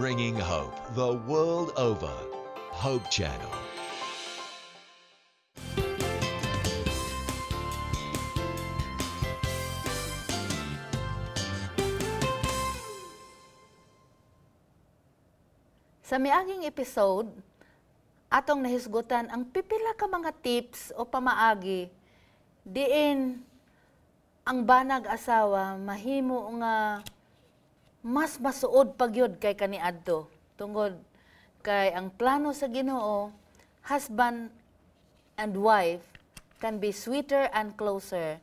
bringing hope the world over. Hope Channel. Sa miaging episode, atong nahisgutan ang pipila ka mga tips o pamaagi diin ang banag asawa mahimo nga mas masuod pagyod kay kaniadto tungod kay ang plano sa Ginoo husband and wife can be sweeter and closer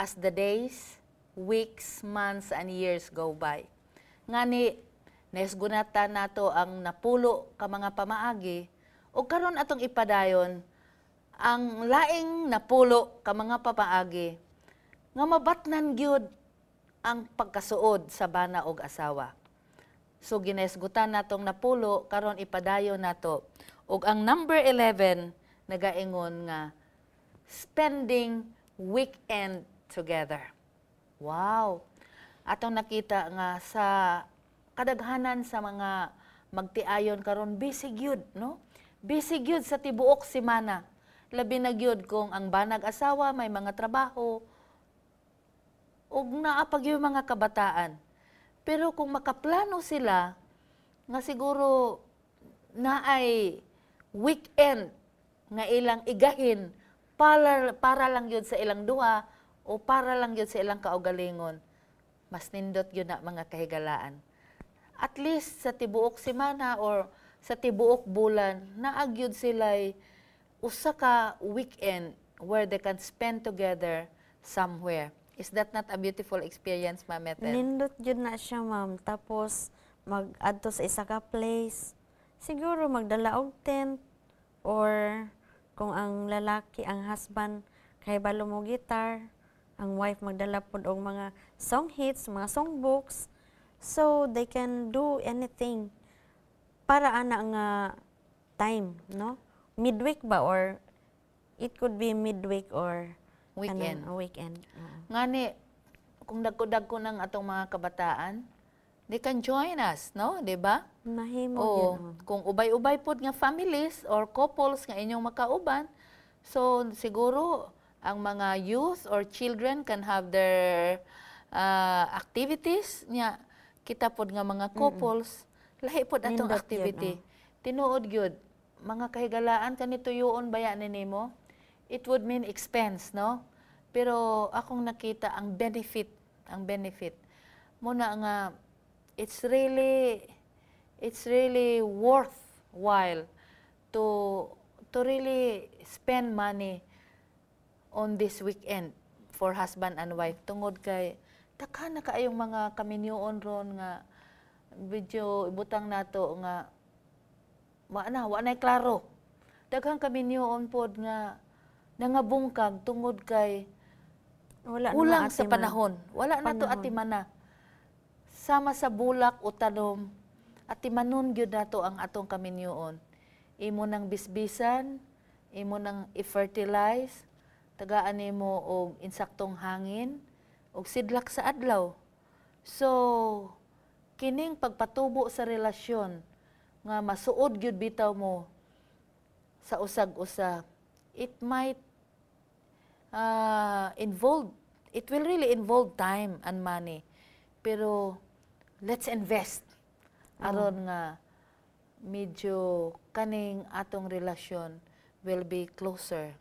as the days, weeks, months, and years go by. Ngani, nesgunata nato ang napulo ka mga pamaagi, o karon atong ipadayon, ang laing napulo ka mga papaagi nga mabatnan gyud ang pagkasuod sa bana og asawa. So ginesgutan natong napulo karon ipadayon nato. Og ang number 11 nagaingon nga spending weekend together. Wow. Atong nakita nga sa kadaghanan sa mga magtiayon karon busy gyud, no? Busy gyud sa tibuok semana. Labi na gyud kung ang banag asawa may mga trabaho, o naapag yung mga kabataan. Pero kung makaplano sila, nga siguro na ay weekend nga ilang igahin para, para lang yun sa ilang duha o para lang yun sa ilang kaugalingon. Mas nindot yun na mga kahigalaan. At least sa tibuok semana or sa tibuok bulan, naagyod sila'y usa ka weekend where they can spend together somewhere. Is that not a beautiful experience, Ma'am Ethel? Nindot yun na siya, Ma'am. Tapos, mag-add sa isa ka place. Siguro, magdala og tent. Or, kung ang lalaki, ang husband, kay balo mo guitar. Ang wife magdala pod og mga song hits, mga song books. So, they can do anything para ana nga time, no? Midweek ba or it could be midweek or Weekend. Anong oh, weekend. Uh. Ngani, kung dagkodag ko ng atong mga kabataan, they can join us, no? Di ba? Mahimo o, oh. Kung ubay-ubay pod nga families or couples nga inyong makauban, so siguro ang mga youth or children can have their uh, activities nya Kita pod nga mga couples, mm-hmm. lahi pod atong activity. Yun, oh. Tinuod gyud mga kahigalaan kanito yuon baya ni nimo, it would mean expense, no? Pero akong nakita ang benefit, ang benefit. Muna nga, it's really, it's really worthwhile to, to really spend money on this weekend for husband and wife. Tungod kay, taka na kaayong mga kaminyoon ron nga, video ibutang nato nga, wa na, klaro. Daghang kaminyoon pod nga, nangabungkag tungod kay wala na Kulang sa panahon. Wala na panahon. to atimana. Sama sa bulak o tanom, atimanon gyud nato ang atong kaminyoon. Imo nang bisbisan, imo nang i-fertilize, tagaan nimo og insaktong hangin og sidlak sa adlaw. So, kining pagpatubo sa relasyon nga masuod gyud bitaw mo sa usag-usa, it might uh, involve, it will really involve time and money. Pero let's invest mm. aron nga medyo kaning atong relasyon will be closer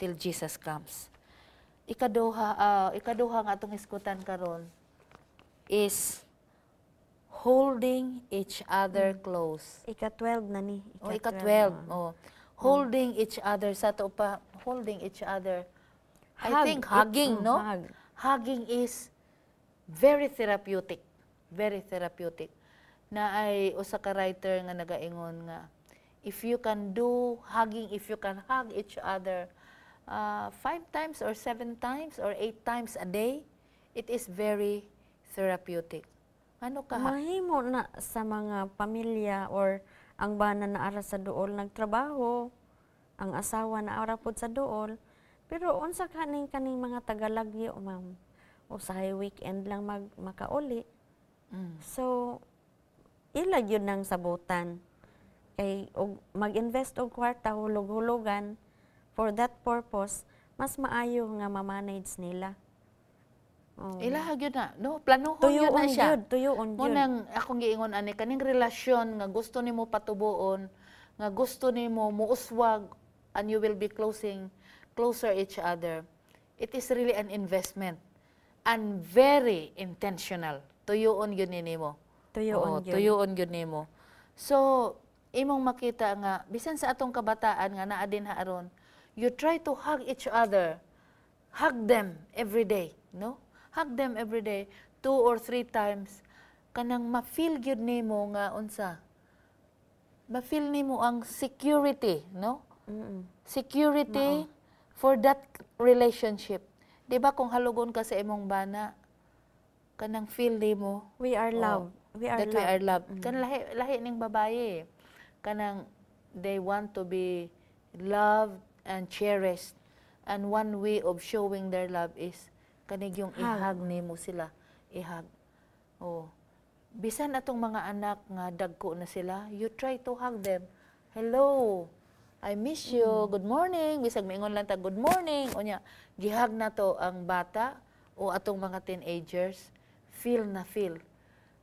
till Jesus comes. Ikaduha, uh, ikaduha nga atong iskutan karon is holding each other mm. close. Ika-12 na ni. Ika-12. oh, ika Oh. Holding mm. each other sa to pa holding each other I hug. think hugging, mm, no? Hug. Hugging is very therapeutic. Very therapeutic. Na ay usa ka writer nga nagaingon nga if you can do hugging, if you can hug each other uh, five times or seven times or eight times a day, it is very therapeutic. Ano ka? Mahimo na sa mga pamilya or ang bana na ara sa dool nagtrabaho, ang asawa na ara pod sa dool, pero unsa kaning kaning mga tagalagyo, ma'am, usahay weekend lang mag makauli. Mm. So ila yun nang sabutan kay og mag-invest og kwarta hulog hulogan for that purpose, mas maayo nga ma-manage nila. Oh. Ila gyud na. No, planuhon gyud na siya. Yun, tuyoon gyud. Munang akong giingon ani kaning relasyon nga gusto nimo patuboon, nga gusto nimo muuswag and you will be closing closer each other, it is really an investment and very intentional. Tuyoon yun ni mo. Tuyoon yun. Tuyoon yun ni mo. So, imong makita nga, bisan sa atong kabataan nga naa din haaron, you try to hug each other. Hug them every day, no? Hug them every day, two or three times. Kanang ma-feel gyud nimo nga unsa? Ma-feel nimo ang security, no? Mm Security. for that relationship. Di ba kung halugon ka sa imong bana, kanang feel ni mo. We are oh, love. we are that love. we are love. Mm-hmm. Kanang lahi, lahi ning babae. Kanang they want to be loved and cherished. And one way of showing their love is kanig yung ihag ni mo sila. Ihag. Oh. Bisan atong mga anak nga dagko na sila, you try to hug them. Hello. I miss you, mm. good morning, bisag maingon lang ta good morning, Unya gihag na to ang bata o atong mga teenagers, feel na feel.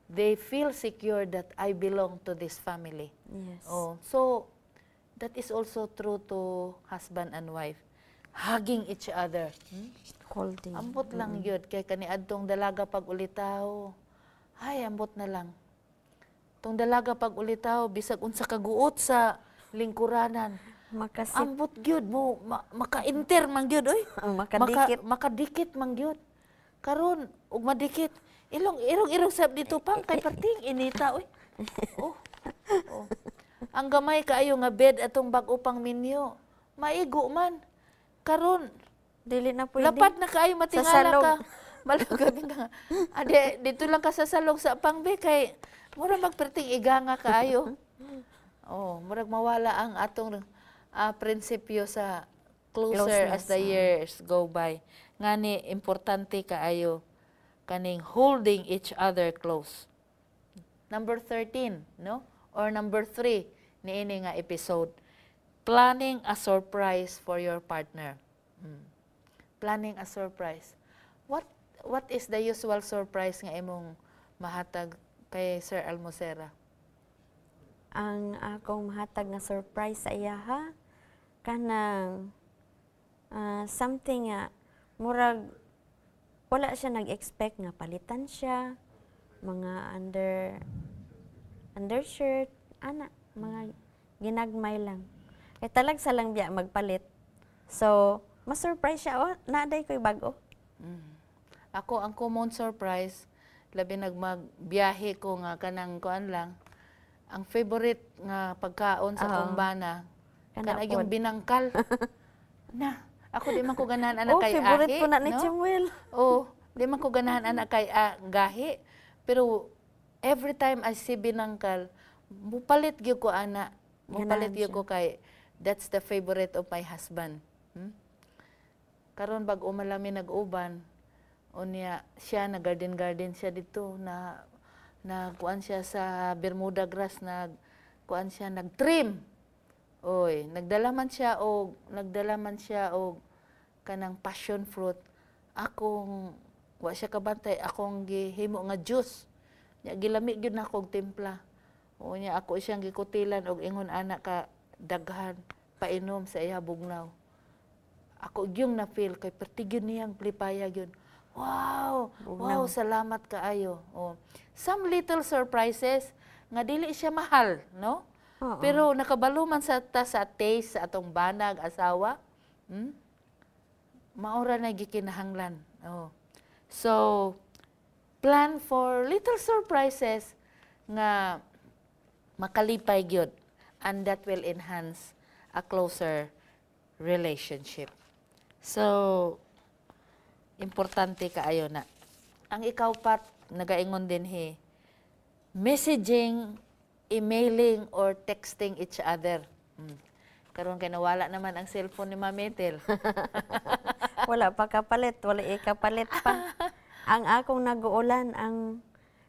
They feel secure that I belong to this family. Yes. Oh, so, that is also true to husband and wife. Hugging each other. Hmm? Holding. Ambot lang mm. yun. Kaya kaniadtong dalaga pag ulitaw. Ay, ambot na lang. Tong dalaga pag ulitaw, bisag unsa kaguot sa lingkuranan. Makasip. Ambot gyud mo ma, maka-enter man gyud oy. Makadikit. Maka, makadikit man gyud. Karon ug madikit. Ilong irong irong sab dito pang kay parting inita oy. Oh. oh. Ang gamay kaayo nga bed atong bag-o pang menyo. Maigo man. Karon dili na pwede. Lapat na kaayo matingala ka. Malagabi na. Ade ah, dito lang ka sa salong sa pang be kay mura magperting iganga kaayo. Oh, murag mawala ang atong uh, prinsipyo sa closer Closeness, as the mm. years go by. Ngani importante kaayo kaning holding each other close. Number 13, no? Or number 3 niini nga episode. Planning a surprise for your partner. Hmm. Planning a surprise. What what is the usual surprise nga imong mahatag kay Sir Almosera? ang akong mahatag nga surprise sa iyaha kanang uh, something nga murag wala siya nag-expect nga palitan siya mga under undershirt ana mga ginagmay lang kay eh, talag sa lang biya magpalit so mas surprise siya oh naday koy bag-o mm. ako ang common surprise labi nagmagbiyahe ko nga kanang kuan lang ang favorite nga pagkaon sa uh, kumbana kana yung binangkal na ako di man ko ganahan anak oh, kay favorite ahi, po na ni no? Chimuel. Oh, di man ko ganahan anak kay ah, gahi pero every time I see binangkal mupalit gyud ko ana mupalit gyud ko kay that's the favorite of my husband. Hmm? Karon bag umalami nag-uban unya siya na garden garden siya dito na nagkuan siya sa Bermuda grass nag kuan siya nagtrim. Oy, nagdala man siya og nagdala man siya og kanang passion fruit. Akong wa siya kabantay akong gihimo nga juice. Nya gilami gyud na kog timpla. O nya ako siyang gikutilan og ingon anak ka daghan painom sa iya bugnaw. Ako gyung na feel kay pertigyon niyang plipaya gyud. Wow! Wow, salamat kaayo. Oh. Some little surprises nga dili siya mahal, no? Uh -oh. Pero nakabalo man sa ta sa taste sa atong banag asawa, hmm? maura na gikinahanglan. Oh. So, plan for little surprises nga makalipay gyud and that will enhance a closer relationship. So, importante ka ayo na. Ang ikaw pat, nagaingon din he, messaging, emailing, or texting each other. Mm. Karon kay nawala naman ang cellphone ni Ma'am Ethel. wala pa kapalit, wala ikapalit eh, pa. ang akong naguulan ang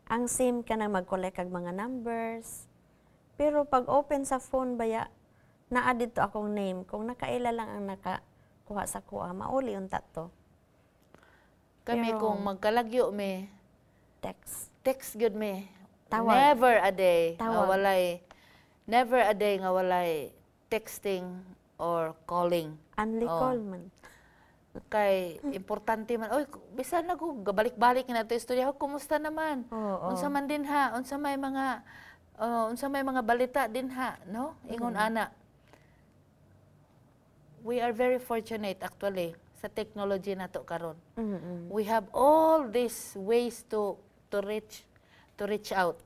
ang SIM ka nang mag-collect kag mga numbers. Pero pag open sa phone baya naa dito akong name kung nakaila lang ang nakakuha sa kuha mauli unta to. Kami Pero, kung magkalagyo me. Text. Text good me. Tawag. Never a day Tawag. nga walay never a day nga walay texting or calling. Only oh. call man. Kay importante man, oy bisan na ko gabalik-balik na to istorya, oh, kumusta naman? Oh, oh. Unsa man din ha? Unsa may mga uh, unsa may mga balita din ha, no? Ingon mm -hmm. ana. We are very fortunate actually sa technology nato karon. Mm-hmm. We have all these ways to to reach to reach out.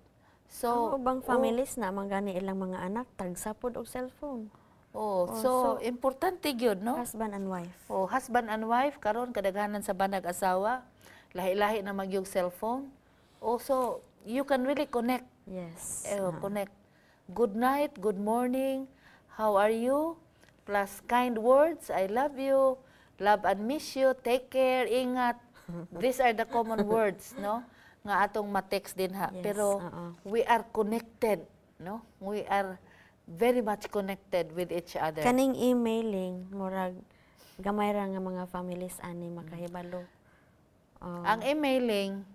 So, ano bang oh, families oh, na mangani ilang mga anak tagsapod og cellphone? Oh, oh so, so importante gyud no? Husband and wife. Oh, husband and wife karon kadaghanan sa banag asawa, lahi-lahi na magyog cellphone. Also, you can really connect. Yes. Eh, uh, connect. Good night, good morning. How are you? Plus kind words, I love you. Love and miss you, take care, ingat. These are the common words, no? Nga atong ma-text din ha. Yes, Pero uh -oh. we are connected, no? We are very much connected with each other. Kaning emailing, murag, gamay ra nga mga families ani makahibalo. Um, oh. ang emailing,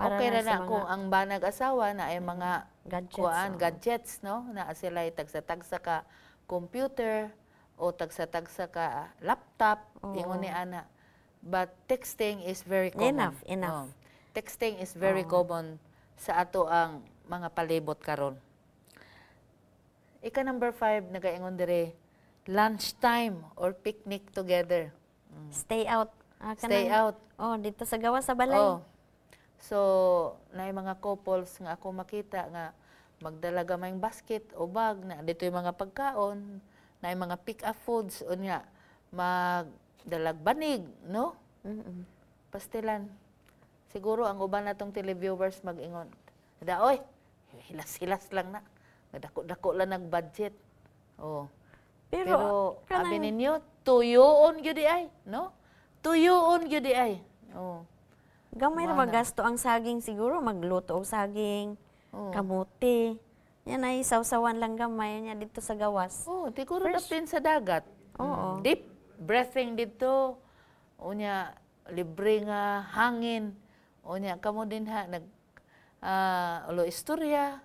para okay na, na kung ang banag asawa na ay mga gadgets, kuan, oh. gadgets no na sila itagsa tagsa ka computer o tagsa-tagsa ka laptop, oh. ingon ni ana. But texting is very common. Enough, enough. Oh. Texting is very oh. common sa ato ang mga palibot karon. Ika number five, nagaingon dire, lunchtime or picnic together. Mm. Stay out. Ah, Stay out. Oh, dito sa gawa sa balay. Oh. So, na mga couples nga ako makita nga magdala gamay basket o bag na dito yung mga pagkaon, na mga pick-up foods, o niya, magdalagbanig, no? Mm-mm. Pastilan. Siguro ang uban natong televiewers mag-ingon. Da, oy, hilas-hilas lang na. Dako-dako lang nag-budget. Oh. Pero, Pero kanang... abi ninyo, tuyoon gyud ay, no? Tuyoon gyud ay. Oh. Gamay ra magasto ang saging siguro magluto og saging, oh. kamote. Yan ay sawsawan lang gamay niya dito sa gawas. Oh, tiguro dapin sa dagat. Oo. Mm. Deep breathing dito. Unya libre nga hangin. Unya kamo din ha nag uh, ulo istorya.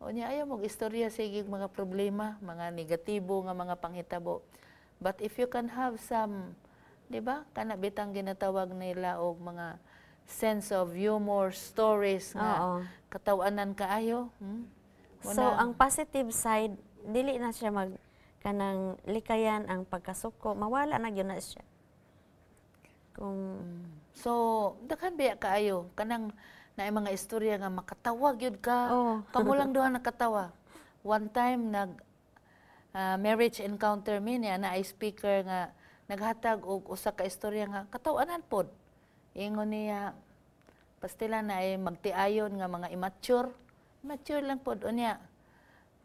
Unya ayaw mo istorya sige mga problema, mga negatibo nga mga panghitabo. But if you can have some, 'di ba? Kana bitang ginatawag nila og mga sense of humor, stories nga Oo. katawanan kaayo. Hmm? Muna. So ang positive side dili na siya mag kanang likayan ang pagkasuko, mawala na gyud na siya. Kung so dakan biya kaayo kanang na mga istorya nga makatawa gyud ka. Oh. Kamo lang duha nakatawa. One time nag uh, marriage encounter mi niya na speaker nga naghatag og usa ka istorya nga katawanan pod. Ingon niya pastila na ay magtiayon nga mga immature Mature lang po doon niya.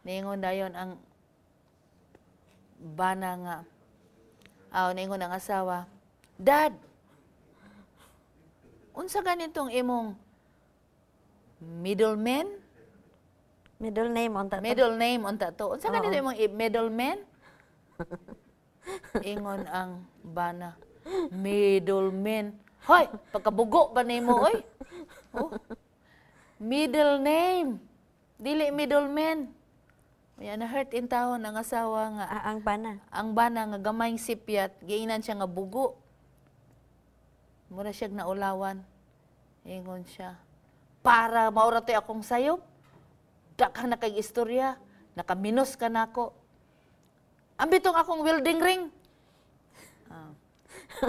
Ningon dayon ang bana nga. Aw, oh, ningon ang asawa. Dad, unsa ganitong imong middleman? Middle name on tato. Middle name on tato. Unsa ganito imong middleman? Ingon ang bana. Middleman. Hoy, pagkabugo ba nimo oy? Oh. Middle name. Dili middleman. Yan, na-hurt in taon ang asawa nga. Ah, ang bana. Ang bana nga gamayng sipyat, giinan siya nga bugo. Mura siya naulawan. Ingon siya. Para maura toy akong sayop. Dakang na kay istorya. Nakaminos ka nako. ako. Ang bitong akong welding ring. Ah.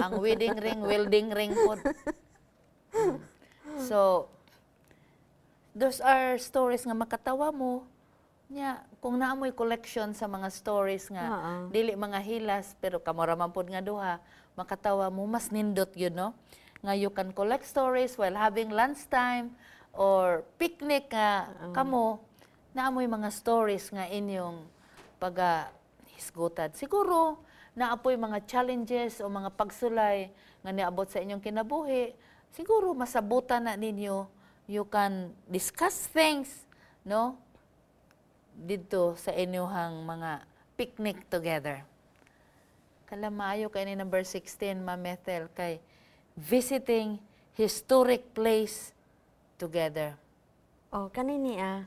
Ang wedding ring, welding ring po. So, those are stories nga makatawa mo nya kung naamoy collection sa mga stories nga uh-huh. dili mga hilas pero kamora man pod nga duha makatawa mo mas nindot yun no nga you can collect stories while having lunch time or picnic nga uh-huh. kamo naamoy mga stories nga inyong pag hisgutad siguro naapoy mga challenges o mga pagsulay nga niabot sa inyong kinabuhi siguro masabutan na ninyo you can discuss things, no? Dito sa inyuhang mga picnic together. Kalamayo kay ni number 16, Ma'am Ethel, kay visiting historic place together. Oh, kanini ah,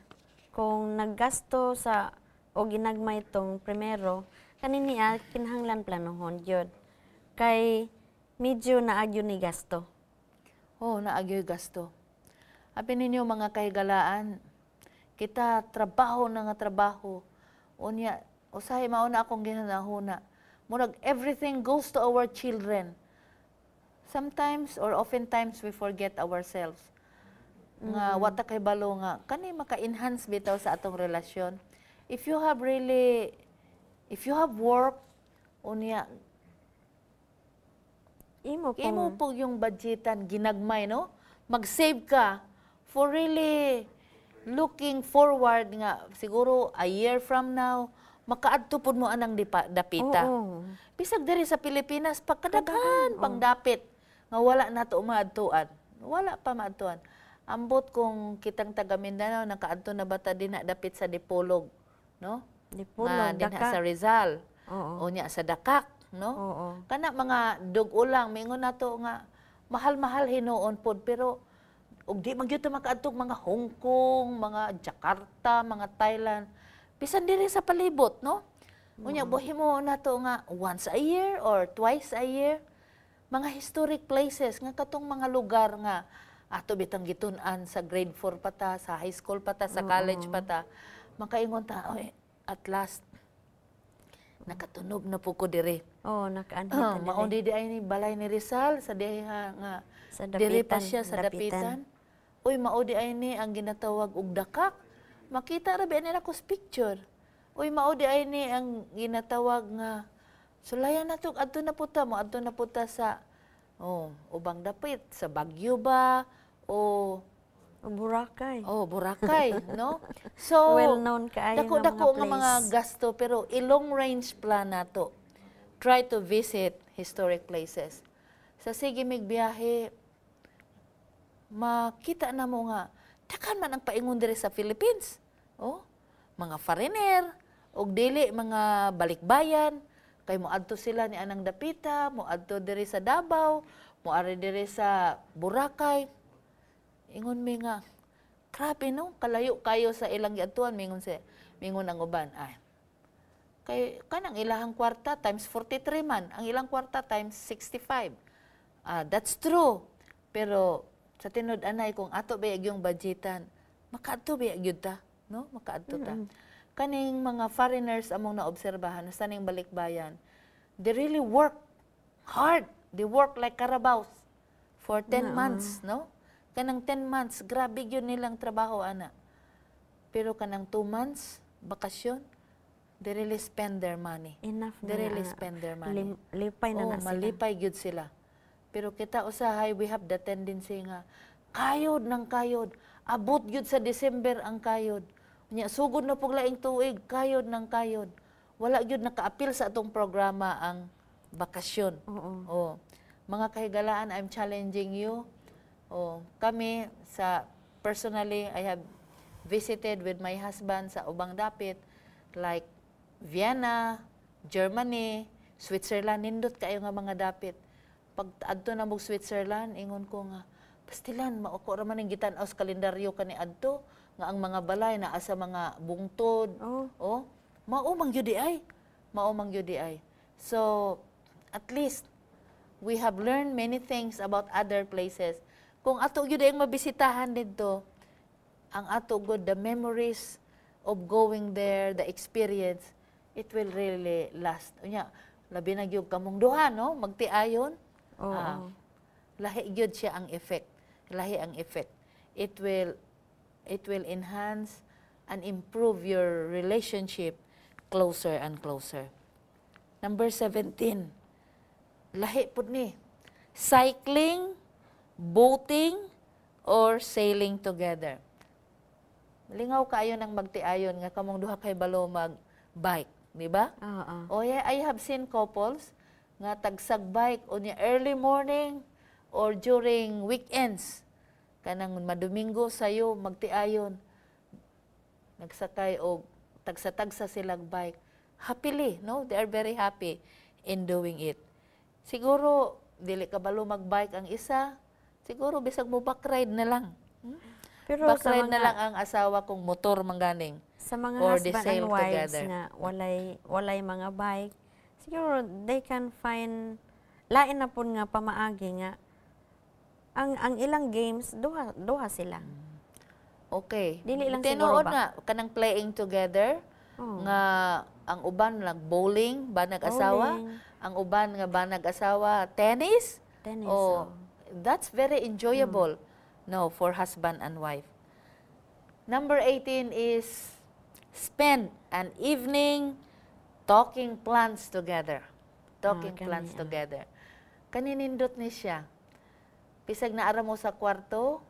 kung naggasto sa o ginagmay tong primero, kanini ah, pinahanglan planohon yun. Kay medyo naagyo ni gasto. Oh, naagyo gasto. Abi ninyo mga kahigalaan, kita trabaho na nga trabaho. Unya, usahay mauna akong ginanahuna. Murag, everything goes to our children. Sometimes or oftentimes we forget ourselves. Mm -hmm. Nga, mm-hmm. wata kay balo nga, kani maka-enhance bitaw sa atong relasyon. If you have really, if you have work, unya, imo po. Imo po yung budgetan, ginagmay, no? Mag-save ka for really looking forward nga siguro a year from now makaadto pud mo anang dipa, dapita. Oo. Bisag diri sa Pilipinas pagkadaghan pang dapit nga wala nato maadtuan. Wala pa maadtuan. Ambot kung kitang taga Mindanao nakaadto na bata dinha dapit sa Dipolog, no? Dipolog, nga, dinha sa Rizal. oh. O niya sa Dakak, no? Oo. Kana mga dugulang mingon nato nga mahal-mahal hinuon pod pero ug di man ta makaadtog mga Hong Kong, mga Jakarta, mga Thailand. Bisan diri sa palibot, no? Mm. Unya na to nga once a year or twice a year mga historic places nga katong mga lugar nga ato bitang gitun-an sa grade 4 pa ta, sa high school pa ta, sa mm. college pa ta. Makaingon ta, oy, at last nakatunob na po ko dire. oh, nakaan uh, ah, Maon di ay ni balay ni Rizal sa diha nga sa dapitan, dire pa siya sa dapitan. dapitan. Uy, maudi ay ni ang ginatawag og dakak. Makita ra ba nila ko picture. Uy, maudi ay ni ang ginatawag nga sulayan na to, adto na puta mo, adto na puta sa oh, ubang dapit, sa Bagyo ba o Boracay. Oh, Boracay, no? So, well known kaayo dako, dako mga, mga gasto pero i-long range plan nato. Try to visit historic places. Sa sige biyahe, makita na mo nga, takan man ang paingon diri sa Philippines. Oh, mga foreigner, og dili mga balikbayan, kay moadto sila ni anang dapita, moadto diri sa Davao, moari diri sa Boracay. Ingon mi nga, grabe no, kalayo kayo sa ilang giadtuan mingon si mingon ang uban. Ah. Kay kanang ilahang kwarta times 43 man, ang ilang kwarta times 65. Ah, that's true. Pero sa tinud anay kung ato ba yung budgetan, makaadto ba yung ta? No? Makaadto ta. Mm -hmm. Kaning mga foreigners among naobserbahan, sa ning balikbayan, they really work hard. They work like karabaos for 10 no. months, no? Kanang 10 months, grabe yun nilang trabaho, ana. Pero kanang 2 months, bakasyon, they really spend their money. Enough they na. really spend their money. Lim, lipay na oh, na sila. malipay yun sila. Pero kita usahay, we have the tendency nga, kayod ng kayod. Abot yun sa December ang kayod. Nya, sugod na pong laing tuig, kayod ng kayod. Wala yun nakaapil sa atong programa ang bakasyon. Oo. Uh -uh. Oh. Mga kahigalaan, I'm challenging you. Oh, kami sa personally, I have visited with my husband sa ubang dapit like Vienna, Germany, Switzerland, nindot kayo nga mga dapit pag adto na mo Switzerland, ingon ko nga, pastilan, mauko raman ang gitan-aw sa kalendaryo kani adto, nga ang mga balay na asa mga bungtod, oh, oh mao mang yun ay, mao mang di ay. So, at least, we have learned many things about other places. Kung ato yun ang mabisitahan dito, ang ato good, the memories of going there, the experience, it will really last. Unya, labi na gyud kamong duha no magtiayon Oh. Uh, lahi gyud siya ang effect. Lahi ang effect. It will it will enhance and improve your relationship closer and closer. Number 17. Lahi pud ni. Cycling, boating, or sailing together. Lingaw kayo ng magtiayon nga kamong duha kay balo mag bike, di ba? Uh -uh. Oh yeah, I have seen couples nga tagsagbay o ni early morning or during weekends kanang madomingo sayo magtiayon nagsakay og tagsa-tagsa silang bike happily no they are very happy in doing it siguro dili ka balo magbike ang isa siguro bisag mo back ride na lang hmm? pero back ride na lang ang asawa kong motor mangganing sa mga Or husband and wives together. na walay walay mga bike siguro they can find lain na pud nga pamaagi nga ang ang ilang games duha duha sila. Okay. Dili lang Tinuod nga kanang playing together oh. nga ang uban nag bowling ba nag asawa, ang uban nga ba nag asawa tennis. Tennis. Oh, oh. That's very enjoyable. Mm. No, for husband and wife. Number 18 is spend an evening Talking plants together. Talking ah, plants together. Kaninindot ni siya. Pisag na ara mo sa kwarto,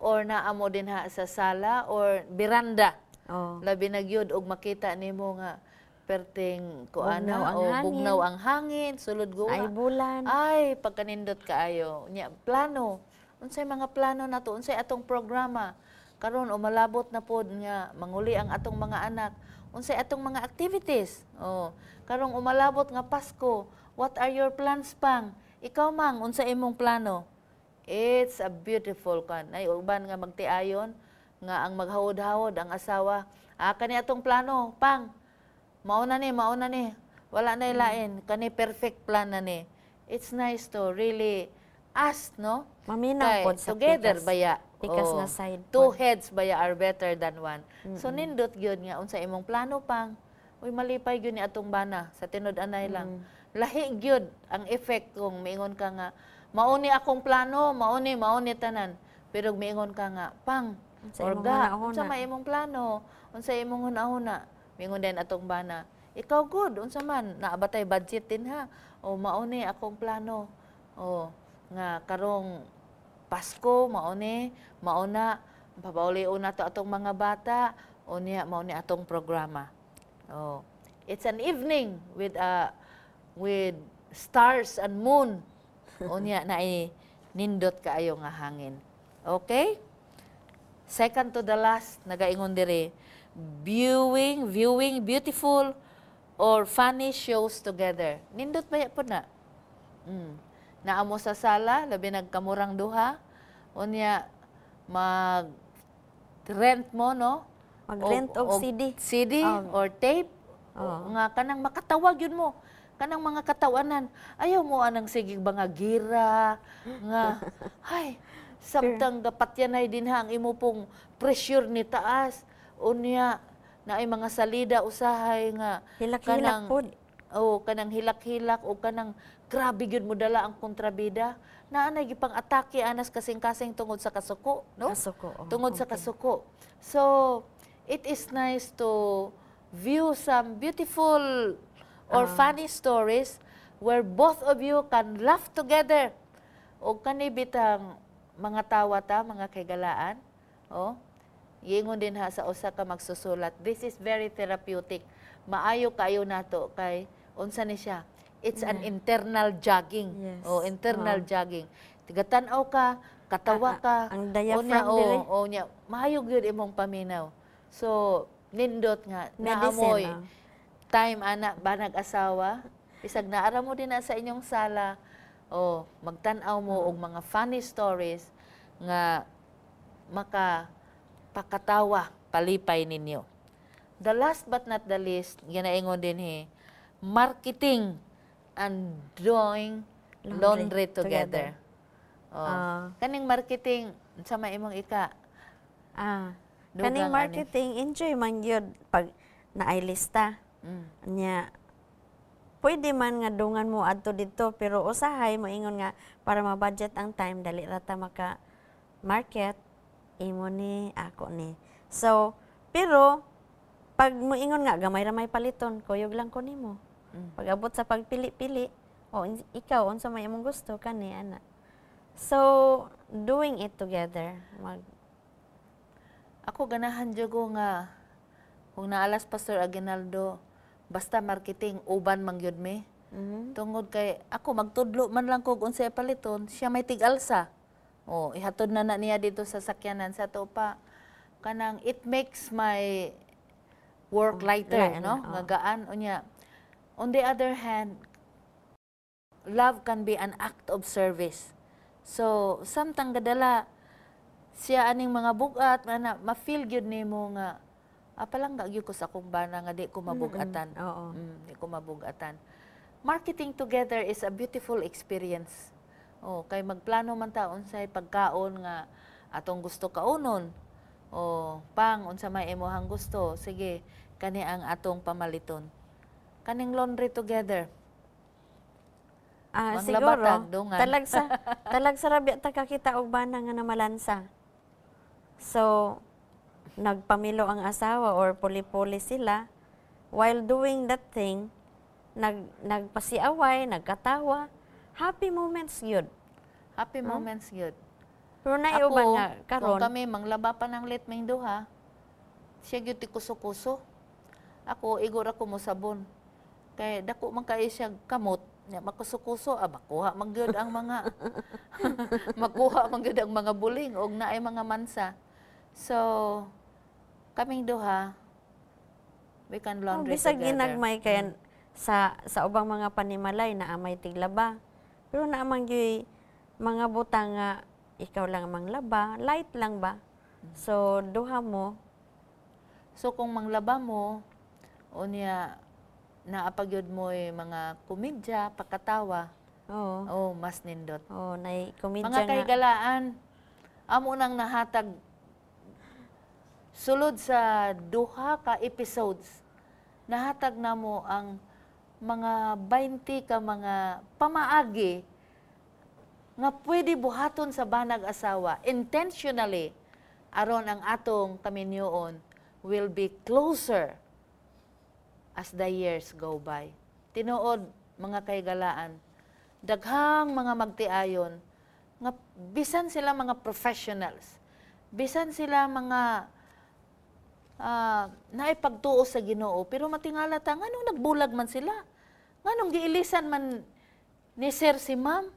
or naa mo din ha sa sala, or biranda. Oh. Labi nagyod, og makita ni mo nga, perting kuana o bugnaw ang hangin, sulod guwa. Ay bulan. Ay, pagkanindot kaayo. Nya, plano. Unsay mga plano na to, unsay atong programa. Karon umalabot na pod nga manguli ang atong mga anak unsay atong mga activities. Oh, karong umalabot nga Pasko, what are your plans pang? Ikaw mang unsa imong plano? It's a beautiful kan. Ay urban nga magtiayon nga ang maghawod-hawod ang asawa. Ah, kani atong plano, pang. Mauna ni, mauna ni. Wala na ilain. Kani perfect plan na ni. It's nice to really ask, no? Maminaw Kay, pod sa Together, ba ya? Tikas oh. nga side. Two pa. heads ba are better than one. Mm -mm. So nindot gyud nga unsa imong plano pang uy malipay gyud ni atong bana sa tinud-anay mm. lang. Mm. Lahi gyud ang effect kung miingon ka nga mauni akong plano, mauni mauni tanan. Pero miingon ka nga pang orga unsa may imong plano, unsa imong hunahuna. Miingon din atong bana. Ikaw good unsa man naabatay budget din ha. O mauni akong plano. O nga karong Pasko maone mauna pabauli una to atong mga bata unya mauni atong programa. Oh, it's an evening with a uh, with stars and moon. unya na i nindot kaayo nga hangin. Okay? Second to the last nagaingon dire viewing, viewing beautiful or funny shows together. Nindot ba po na? Mm naamo sa sala labi nagkamurang duha unya mag rent mo no mag rent og, og CD CD um, ah. or tape oh. nga kanang makatawag yun mo kanang mga katawanan ayaw mo anang sige ba nga gira nga hay samtang dapat yan ay dinha ang imo pong pressure ni taas unya na ay mga salida usahay nga hilak-hilak kanang hilak o kanang hilak-hilak o kanang grabe gyud mo dala ang kontrabida Naanay, na atake anas kasing-kasing tungod sa kasuko no kasuko oh, tungod okay. sa kasuko so it is nice to view some beautiful or uh, funny stories where both of you can laugh together o kanibitang mga tawa ta mga kaigalaan oh Yingon din ha sa usa ka magsusulat. This is very therapeutic. Maayo kayo nato kay unsa ni siya It's yeah. an internal jogging. Yes. O, oh, internal wow. Oh. jogging. Tigatanaw ka, katawa ka. Ah, ah, ang diaphragm o, niya, eh. o, o niya. Mahayog yun imong paminaw. So, nindot nga. Naamoy. Oh. Time, anak, banag asawa. Bisag naara mo din na sa inyong sala. O, magtanaw mo hmm. og mga funny stories nga maka pakatawa palipay ninyo. The last but not the least, ginaingon din he, marketing and doing laundry, together. together. Oh. Uh, kaning marketing sa imong ika. Ah. Dugang kaning marketing ani. enjoy man gyud pag nailista. Mm. Nya pwede man nga dungan mo adto dito pero usahay mo ingon nga para ma-budget ang time dali rata maka market imo ni ako ni. So, pero pag mo ingon nga gamay ra may paliton, kuyog lang ko nimo. Mm. Pag abot sa pagpili-pili, o oh, ikaw, unsa may imong gusto, kani, ana. So, doing it together. Mag Ako ganahan jud ko nga kung naalas Pastor Aguinaldo, basta marketing uban man gyud me. Mm-hmm. Tungod kay ako magtudlo man lang kog unsay paliton, siya may tigalsa. Oh, ihatod na na niya dito sa sakyanan sa to pa. Kanang it makes my work mm, lighter, Light, no? Oh. Nga gaan unya On the other hand, love can be an act of service. So, samtang gadala, siya aning mga bugat, na, ma-feel gyud nimo nga, apalang gagyo ko sa akong bana nga di ko mabugatan. Mm, oo. Mm, di ko mabugatan. Marketing together is a beautiful experience. Oh, kay magplano man ta unsay pagkaon nga atong gusto kaunon. Oh, pang unsa may imong gusto, sige kani ang atong pamaliton kaning laundry together. Ah, siguro. Talagsa, talagsa rabi at kakita og bana nga namalansa. So, nagpamilo ang asawa or puli-puli sila. While doing that thing, nag, nagpasiaway, nagkatawa. Happy moments yun. Happy hmm? moments yun. Pero na Ako, na karon. Kung kami, manglaba pa ng litming duha, siya gyud kuso-kuso. Ako, igura ko mo sabon Kay dako man kay siya kamot, nya makusukuso ah, makuha man ang mga makuha man ang mga buling og naay mga mansa. So kaming duha we can oh, laundry oh, bisag ginagmay kay mm. sa sa ubang mga panimalay na amay tiglaba. Pero na amang mga butang nga ikaw lang mang laba, light lang ba? So duha mo. So kung manglaba mo, unya naapagyod mo yung eh, mga komedya, pagkatawa. Oo. Oh. oh, mas nindot. Oo, oh, nay komedya Mga kaigalaan, amo nang nahatag sulod sa duha ka episodes. Nahatag na mo ang mga 20 ka mga pamaagi nga pwede buhaton sa banag asawa intentionally aron ang atong kaminyoon will be closer as the years go by. Tinuod, mga kaygalaan, daghang mga magtiayon, nga bisan sila mga professionals, bisan sila mga uh, naipagtuo sa Ginoo, pero matingala ta nganong nagbulag man sila. Nganong giilisan man ni sir si ma'am.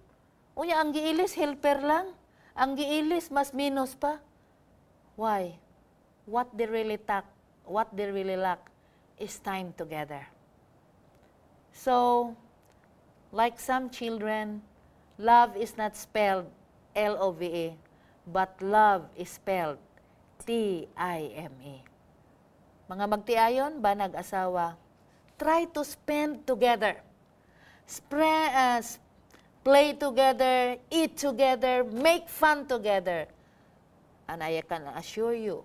Unya ang giilis helper lang. Ang giilis mas minus pa. Why? What they really lack, what they really lack is time together. So, like some children, love is not spelled L-O-V-E, but love is spelled T-I-M-E. Mga magtiayon ba nag-asawa? Try to spend together. Spray, uh, play together, eat together, make fun together. And I can assure you,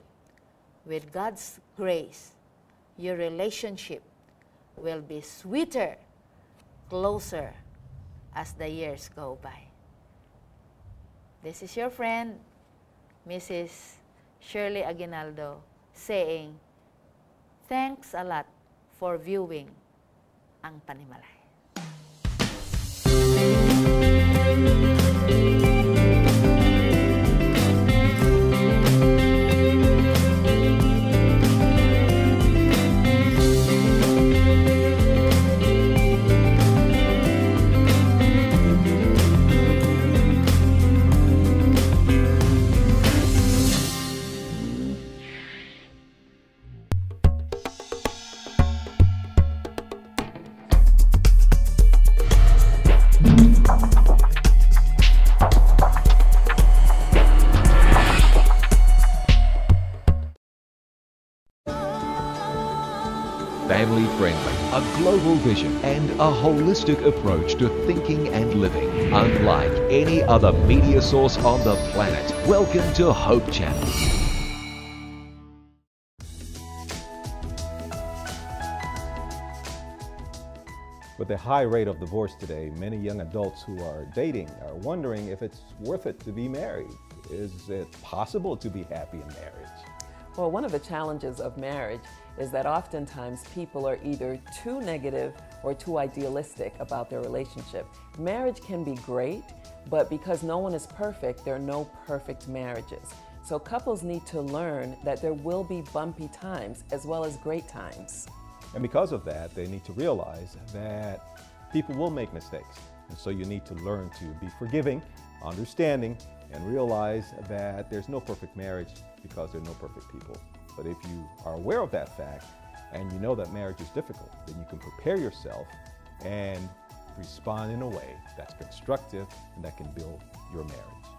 with God's grace, your relationship will be sweeter, closer as the years go by. This is your friend, Mrs. Shirley Aguinaldo, saying, Thanks a lot for viewing ang Panimalay. vision and a holistic approach to thinking and living, unlike any other media source on the planet. Welcome to Hope Channel. With the high rate of divorce today, many young adults who are dating are wondering if it's worth it to be married. Is it possible to be happy in marriage? Well, one of the challenges of marriage is that oftentimes people are either too negative or too idealistic about their relationship. Marriage can be great, but because no one is perfect, there are no perfect marriages. So couples need to learn that there will be bumpy times as well as great times. And because of that, they need to realize that people will make mistakes. And so you need to learn to be forgiving, understanding, and realize that there's no perfect marriage because there are no perfect people. But if you are aware of that fact and you know that marriage is difficult, then you can prepare yourself and respond in a way that's constructive and that can build your marriage.